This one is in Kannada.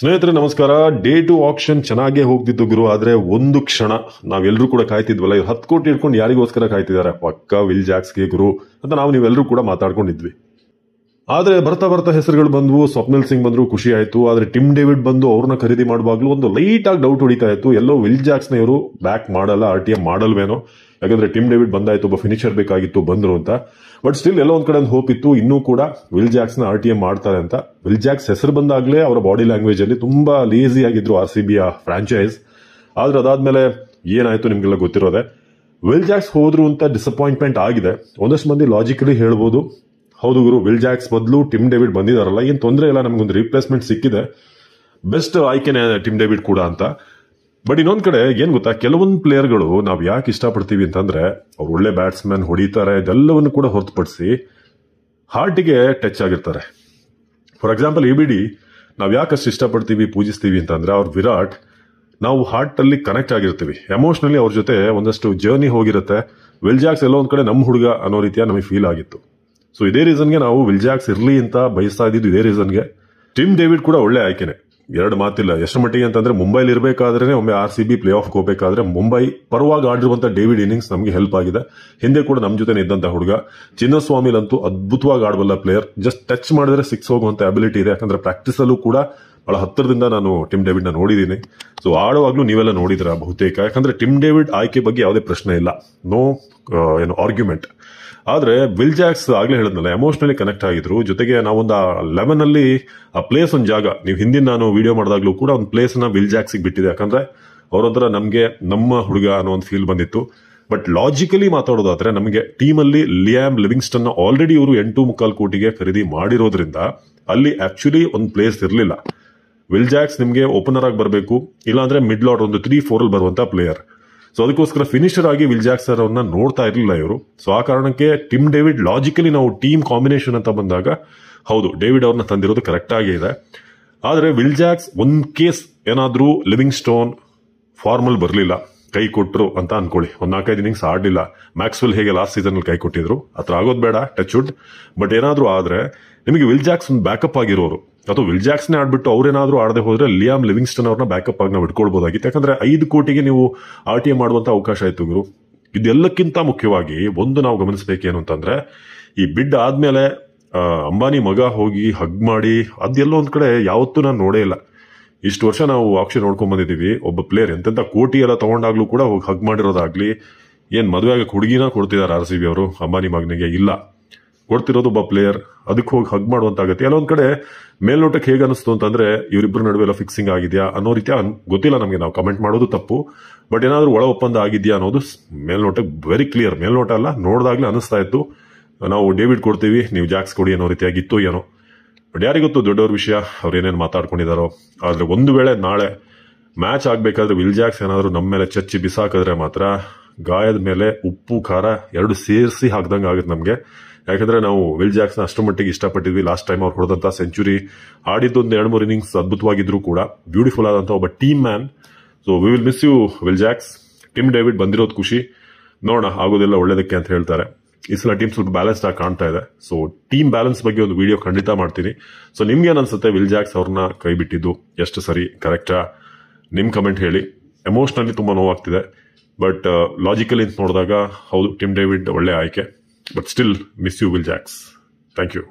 ಸ್ನೇಹಿತರೆ ನಮಸ್ಕಾರ ಡೇ ಟು ಆಕ್ಷನ್ ಚೆನ್ನಾಗೇ ಹೋಗ್ತಿದ್ದು ಗುರು ಆದರೆ ಒಂದು ಕ್ಷಣ ನಾವೆಲ್ಲರೂ ಕೂಡ ಕಾಯ್ತಿದ್ವಲ್ಲ ಇವ್ರು ಹತ್ತು ಕೋಟಿ ಇಟ್ಕೊಂಡು ಯಾರಿಗೋಸ್ಕರ ಕಾಯ್ತಿದ್ದಾರೆ ಪಕ್ಕ ವಿಲ್ ಜಾಕ್ಸ್ಗೆ ಗುರು ಅಂತ ನಾವು ನೀವೆಲ್ಲರೂ ಕೂಡ ಮಾತಾಡ್ಕೊಂಡಿದ್ವಿ ಆದರೆ ಬರ್ತಾ ಬರ್ತಾ ಹೆಸರುಗಳು ಬಂದವು ಸ್ವಪ್ನಲ್ ಸಿಂಗ್ ಬಂದರು ಖುಷಿ ಆಯಿತು ಆದರೆ ಟಿಮ್ ಡೇವಿಡ್ ಬಂದು ಅವ್ರನ್ನ ಖರೀದಿ ಮಾಡುವಾಗಲೂ ಒಂದು ಲೈಟಾಗಿ ಡೌಟ್ ಹೊಡಿತಾ ಇತ್ತು ಎಲ್ಲೋ ವಿಲ್ ಜಾಕ್ಸ್ನ ಇವರು ಬ್ಯಾಕ್ ಮಾಡಲ್ಲ ಆರ್ ಟಿ ಎಂ ಮಾಡಲ್ವೇನೋ ಯಾಕಂದ್ರೆ ಟಿಮ್ ಡೇವಿಡ್ ಬಂದಾಯ್ತು ಒಬ್ಬ ಫಿನಿಷರ್ ಬೇಕಾಗಿತ್ತು ಬಂದ್ರು ಅಂತ ಬಟ್ ಸ್ಟಿಲ್ ಎಲ್ಲ ಒಂದ್ ಕಡೆ ಒಂದು ಹೋಪ್ ಇತ್ತು ಇನ್ನೂ ಕೂಡ Will Jacks R T M ಮಾಡ್ತಾರೆ ಅಂತ ವಿಲ್ ಜಾಕ್ಸ್ ಹೆಸರು ಬಂದಾಗಲೇ ಅವರ ಬಾಡಿ ಲ್ಯಾಂಗ್ವೇಜ್ ಅಲ್ಲಿ ತುಂಬಾ ಲೇಜಿ ಆಗಿದ್ರು ಆರ್ ಸಿ ಬಿ ಫ್ರಾಂಚೈಸ್ ಆದ್ರೆ ಅದಾದ್ಮೇಲೆ ಏನಾಯ್ತು ನಿಮ್ಗೆಲ್ಲ ಗೊತ್ತಿರೋದೆ ವಿಲ್ ಜಾಕ್ಸ್ ಹೋದ್ರು ಅಂತ ಡಿಸಪಾಯಿಂಟ್ಮೆಂಟ್ ಆಗಿದೆ ಒಂದಷ್ಟು ಮಂದಿ ಲಾಜಿಕಲಿ ಹೇಳ್ಬೋದು ಹೌದು ಗುರು ವಿಲ್ ಜಾಕ್ಸ್ ಬದಲು ಟಿಮ್ ಡೇವಿಡ್ ಬಂದಿದಾರಲ್ಲ ಏನು ತೊಂದರೆ ಇಲ್ಲ ಒಂದು ರೀಪ್ಲೇಸ್ಮೆಂಟ್ ಸಿಕ್ಕಿದೆ ಬೆಸ್ಟ್ ಆಯ್ಕೆನೆ ಟಿಮ್ ಡೇವಿಡ್ ಕೂಡ ಅಂತ ಬಟ್ ಇನ್ನೊಂದ್ ಕಡೆ ಏನ್ ಗೊತ್ತಾ ಕೆಲವೊಂದು ಪ್ಲೇಯರ್ಗಳು ನಾವು ಯಾಕೆ ಇಷ್ಟಪಡ್ತೀವಿ ಅಂತಂದ್ರೆ ಅವ್ರು ಒಳ್ಳೆ ಬ್ಯಾಟ್ಸ್ಮನ್ ಹೊಡಿತಾರೆ ಇದೆಲ್ಲವನ್ನು ಕೂಡ ಹೊರತುಪಡಿಸಿ ಹಾರ್ಟಿಗೆ ಟಚ್ ಆಗಿರ್ತಾರೆ for example A B D ನಾವು ಯಾಕಷ್ಟು ಇಷ್ಟಪಡ್ತೀವಿ ಪೂಜಿಸ್ತೀವಿ ಅಂತಂದ್ರೆ ಅವ್ರ ವಿರಾಟ್ ನಾವು ಹಾರ್ಟ್ ಅಲ್ಲಿ ಕನೆಕ್ಟ್ ಆಗಿರ್ತೀವಿ ಎಮೋಷನಲಿ ಅವ್ರ ಜೊತೆ ಒಂದಷ್ಟು ಜರ್ನಿ ಹೋಗಿರುತ್ತೆ ವಿಲ್ಜಾಕ್ಸ್ ಎಲ್ಲ ಒಂದ್ ಕಡೆ ನಮ್ಮ ಹುಡುಗ ಅನ್ನೋ ರೀತಿಯ ನಮಗೆ ಫೀಲ್ ಆಗಿತ್ತು ಸೊ ಇದೇ ರೀಸನ್ಗೆ ನಾವು ವಿಲ್ಜಾಕ್ಸ್ ಇರಲಿ ಅಂತ ಬಯಸ್ತಾ ಇದ್ದಿದ್ದು ಇದೇ ರೀಸನ್ಗೆ ಟಿಮ್ ಡೇವಿಡ್ ಕೂಡ ಒಳ್ಳೆ ಆಯ್ಕೆನೆ ಎರಡು ಮಾತಿಲ್ಲ ಎಷ್ಟು ಮಟ್ಟಿಗೆ ಅಂತಂದ್ರೆ ಮುಂಬೈಲಿ ಇರಬೇಕಾದ್ರೆ ಒಮ್ಮೆ R C B playoff ಹೋಗಬೇಕಾದ್ರೆ ಮುಂಬೈ ಪರವಾಗಿ ಆಡಿರುವಂತಹ ಡೇವಿಡ್ ಇನ್ನಿಂಗ್ಸ್ ನಮಗೆ ಹೆಲ್ಪ್ ಆಗಿದೆ ಹಿಂದೆ ಕೂಡ ನಮ್ಮ ಜೊತೆ ಇದ್ದಂತಹ ಹುಡುಗ ಚಿನ್ನಸ್ವಾಮಿಲಂತೂ ಅದ್ಭುತವಾಗಿ ಆಡಬಲ್ಲ ಪ್ಲೇಯರ್ ಜಸ್ಟ್ ಟಚ್ ಮಾಡಿದ್ರೆ ಸಿಕ್ಸ್ ಹೋಗುವಂತ ಅಬಿಲಿಟಿ ಇದೆ ಯಾಕಂದ್ರೆ ಪ್ರಾಕ್ಟೀಸ್ ಅಲ್ಲೂ ಕೂಡ ಬಹಳ ಹತ್ತಿರದಿಂದ ನಾನು ಟಿಮ್ ಡೇವಿಡ್ ನ ನೋಡಿದ್ದೀನಿ ಸೊ ಆಡುವಾಗ್ಲೂ ನೀವೆಲ್ಲ ನೋಡಿದ್ರ ಬಹುತೇಕ ಯಾಕಂದ್ರೆ ಟಿಮ್ ಡೇವಿಡ್ ಆಯ್ಕೆ ಬಗ್ಗೆ ಯಾವುದೇ ಪ್ರಶ್ನೆ ಇಲ್ಲ ನೋ uh, ಏನು ಆರ್ಗ್ಯುಮೆಂಟ್ ಆದರೆ ವಿಲ್ ಜಾಕ್ಸ್ ಆಗಲೇ ಹೇಳಿದ್ನಲ್ಲ ಎಮೋಷನಲಿ ಕನೆಕ್ಟ್ ಆಗಿದ್ರು ಜೊತೆಗೆ ನಾವೊಂದು ಲೆವೆನ್ ಅಲ್ಲಿ ಆ ಪ್ಲೇಸ್ ಒಂದು ಜಾಗ ನೀವು ಹಿಂದಿನ ನಾನು ವಿಡಿಯೋ ಮಾಡಿದಾಗ್ಲೂ ಕೂಡ ಒಂದು ಪ್ಲೇಸ್ನ ವಿಲ್ ಜಾಕ್ಸಿಗೆ ಬಿಟ್ಟಿದೆ ಯಾಕಂದ್ರೆ ಅವರೊಂಥರ ನಮಗೆ ನಮ್ಮ ಹುಡುಗ ಅನ್ನೋ ಒಂದು ಫೀಲ್ ಬಂದಿತ್ತು ಬಟ್ ಲಾಜಿಕಲಿ ಮಾತಾಡೋದಾದ್ರೆ ನಮಗೆ ಟೀಮಲ್ಲಿ ಲಿಯಾಮ್ ಲಿವಿಂಗ್ಸ್ಟನ್ ಆಲ್ರೆಡಿ ಇವರು ಎಂಟು ಮುಕ್ಕಾಲು ಕೋಟಿಗೆ ಖರೀದಿ ಮಾಡಿರೋದ್ರಿಂದ ಅಲ್ಲಿ ಆಕ್ಚುಲಿ ಒಂದು ಪ್ಲೇಸ್ ಇರಲಿಲ್ಲ ವಿಲ್ ಜಾಕ್ಸ್ ನಿಮಗೆ ಓಪನರ್ ಆಗಿ ಬರಬೇಕು ಇಲ್ಲಾಂದ್ರೆ ಮಿಡ್ಲ್ ಆರ್ಡರ್ ಒಂದು ತ್ರೀ ಫೋರ್ ಅಲ್ಲಿ ಬರುವಂತ ಪ್ಲೇಯರ್ ಸೊ ಅದಕ್ಕೋಸ್ಕರ ಫಿನಿಷರ್ ಆಗಿ ವಿಲ್ ಸರ್ ಅವ್ರನ್ನ ನೋಡ್ತಾ ಇರಲಿಲ್ಲ ಇವರು ಸೊ ಆ ಕಾರಣಕ್ಕೆ ಟಿಮ್ ಡೇವಿಡ್ ಲಾಜಿಕಲಿ ನಾವು ಟೀಮ್ ಕಾಂಬಿನೇಷನ್ ಅಂತ ಬಂದಾಗ ಹೌದು ಡೇವಿಡ್ ಅವ್ರನ್ನ ತಂದಿರೋದು ಕರೆಕ್ಟ್ ಆಗಿ ಇದೆ ಆದರೆ ವಿಲ್ ಜಾಕ್ಸ್ ಒಂದು ಕೇಸ್ ಏನಾದರೂ ಲಿವಿಂಗ್ ಸ್ಟೋನ್ ಫಾರ್ಮಲ್ ಬರಲಿಲ್ಲ ಕೈ ಕೊಟ್ಟರು ಅಂತ ಅನ್ಕೊಳ್ಳಿ ಒಂದ್ ನಾಲ್ಕೈದು ಇನ್ನಿಂಗ್ಸ್ ಆಡಲಿಲ್ಲ ಮ್ಯಾಕ್ಸ್ವೆಲ್ ಹೇಗೆ ಲಾಸ್ಟ್ ಸೀಸನ್ ಕೈ ಕೊಟ್ಟಿದ್ರು ಅತ್ರ ಆಗೋದು ಬೇಡ ಟಚ್ ವುಡ್ ಬಟ್ ಏನಾದ್ರೂ ಆದ್ರೆ ನಿಮಗೆ ವಿಲ್ ಜಾಕ್ಸನ್ ಬ್ಯಾಕಪ್ ಆಗಿರೋರು ಅಥವಾ ವಿಲ್ ಜಾಕ್ಸ್ನೇ ಆಡ್ಬಿಟ್ಟು ಅವ್ರೇನಾದ್ರೂ ಆಡದೆ ಹೋದ್ರೆ ಲಿಯಾಮ್ ಲಿವಿಂಗ್ಸ್ಟನ್ ಅವ್ರನ್ನ ಬ್ಯಾಕಪ್ ಆಗಿ ನಾವು ಇಟ್ಕೊಳ್ಬಹುದಾಗಿತ್ತು ಯಾಕಂದ್ರೆ ಐದು ಕೋಟಿಗೆ ನೀವು ಆರ್ ಟಿ ಎ ಮಾಡುವಂತ ಅವಕಾಶ ಆಯ್ತು ಗುರು ಇದೆಲ್ಲಕ್ಕಿಂತ ಮುಖ್ಯವಾಗಿ ಒಂದು ನಾವು ಗಮನಿಸಬೇಕೇನು ಅಂತಂದ್ರೆ ಈ ಬಿಡ್ ಆದ್ಮೇಲೆ ಅಂಬಾನಿ ಮಗ ಹೋಗಿ ಹಗ್ ಮಾಡಿ ಅದೆಲ್ಲ ಒಂದ್ ಕಡೆ ಯಾವತ್ತೂ ನಾನು ನೋಡೇ ಇಲ್ಲ ಇಷ್ಟು ವರ್ಷ ನಾವು ಆಕ್ಷನ್ ನೋಡ್ಕೊಂಡ್ ಬಂದಿದ್ದೀವಿ ಒಬ್ಬ ಪ್ಲೇಯರ್ ಎಂತೆಂಥ ಕೋಟಿ ಎಲ್ಲ ತಗೊಂಡಾಗ್ಲೂ ಕೂಡ ಹೋಗಿ ಹಗ್ ಮಾಡಿರೋದಾಗ್ಲಿ ಏನು ಮದುವೆ ಆಗಕ್ಕೆ ಹುಡುಗಿನ ಕೊಡ್ತಿದ್ದಾರೆ ಆರ್ ಸಿ ಬಿ ಅವರು ಅಂಬಾನಿ ಮಗನಿಗೆ ಇಲ್ಲ ಕೊಡ್ತಿರೋದು ಒಬ್ಬ ಪ್ಲೇಯರ್ ಅದಕ್ಕೆ ಹೋಗಿ ಹಗ್ ಮಾಡುವಂತಾಗುತ್ತೆ ಒಂದ್ ಕಡೆ ಮೇಲ್ನೋಟಕ್ಕೆ ಹೇಗೆ ಅನಿಸ್ತು ಅಂತಂದ್ರೆ ಇವರಿಬ್ಬರ ನಡುವೆ ಎಲ್ಲ ಫಿಕ್ಸಿಂಗ್ ಆಗಿದೆಯಾ ಅನ್ನೋ ರೀತಿಯ ಗೊತ್ತಿಲ್ಲ ನಮಗೆ ನಾವು ಕಮೆಂಟ್ ಮಾಡೋದು ತಪ್ಪು ಬಟ್ ಏನಾದರೂ ಒಳ ಒಪ್ಪಂದ ಆಗಿದೆಯಾ ಅನ್ನೋದು ಮೇಲ್ನೋಟಕ್ಕೆ ವೆರಿ ಕ್ಲಿಯರ್ ಮೇಲ್ನೋಟ ಅಲ್ಲ ನೋಡಿದಾಗ್ಲೇ ಅನಿಸ್ತಾ ಇತ್ತು ನಾವು ಡೇವಿಡ್ ಕೊಡ್ತೀವಿ ನೀವು ಜಾಕ್ಸ್ ಕೊಡಿ ಅನ್ನೋ ರೀತಿಯಾಗಿತ್ತು ಏನೋ ಬಟ್ ಯಾರಿಗೊತ್ತು ದೊಡ್ಡವ್ರ ವಿಷಯ ಅವ್ರು ಏನೇನು ಮಾತಾಡ್ಕೊಂಡಿದಾರೋ ಆದರೆ ಒಂದು ವೇಳೆ ನಾಳೆ ಮ್ಯಾಚ್ ಆಗಬೇಕಾದ್ರೆ ವಿಲ್ ಜಾಕ್ಸ್ ಏನಾದರೂ ನಮ್ಮ ಮೇಲೆ ಚಚ್ಚಿ ಬಿಸಾಕಿದ್ರೆ ಮಾತ್ರ ಗಾಯದ ಮೇಲೆ ಉಪ್ಪು ಖಾರ ಎರಡು ಸೇರಿಸಿ ಹಾಕ್ದಂಗೆ ಆಗುತ್ತೆ ನಮಗೆ ಯಾಕಂದರೆ ನಾವು ವಿಲ್ ಜಾಕ್ಸ್ ಅಷ್ಟರ ಮಟ್ಟಿಗೆ ಇಷ್ಟಪಟ್ಟಿದ್ವಿ ಲಾಸ್ಟ್ ಟೈಮ್ ಅವ್ರು ಹೊಡೆದಂಥ ಸೆಂಚುರಿ ಆಡಿದ್ದೊಂದು ಎರಡು ಮೂರು ಇನ್ನಿಂಗ್ಸ್ ಅದ್ಭುತವಾಗಿದ್ರು ಕೂಡ ಬ್ಯೂಟಿಫುಲ್ ಆದಂಥ ಒಬ್ಬ team man so we will miss you Will Jacks Tim David ಬಂದಿರೋದು ಖುಷಿ ನೋಡೋಣ ಆಗೋದಿಲ್ಲ ಒಳ್ಳೇದಕ್ಕೆ ಅಂತ ಹೇಳ್ತಾರೆ ಈ ಸಲ ಟೀಮ್ ಸ್ವಲ್ಪ ಬ್ಯಾಲೆನ್ಸ್ಡ್ ಆಗಿ ಕಾಣ್ತಾ ಇದೆ ಸೊ ಟೀಮ್ ಬ್ಯಾಲೆನ್ಸ್ ಬಗ್ಗೆ ಒಂದು ವಿಡಿಯೋ ಖಂಡಿತ ಮಾಡ್ತೀನಿ ಸೊ ನಿಮ್ಗೆ ಏನು ಅನ್ಸುತ್ತೆ ವಿಲ್ ಜಾಕ್ಸ್ ಅವ್ರನ್ನ ಕೈ ಬಿಟ್ಟಿದ್ದು ಎಷ್ಟು ಸರಿ ಕರೆಕ್ಟಾ ನಿಮ್ಮ ಕಮೆಂಟ್ ಹೇಳಿ ಎಮೋಷ್ನಲಿ ತುಂಬ ನೋವಾಗ್ತಿದೆ ಬಟ್ ಲಾಜಿಕಲಿ uh, ಅಂತ ನೋಡಿದಾಗ ಹೌದು ಟಿಮ್ ಡೇವಿಡ್ ಒಳ್ಳೆ ಆಯ್ಕೆ but still miss you Will Jacks thank you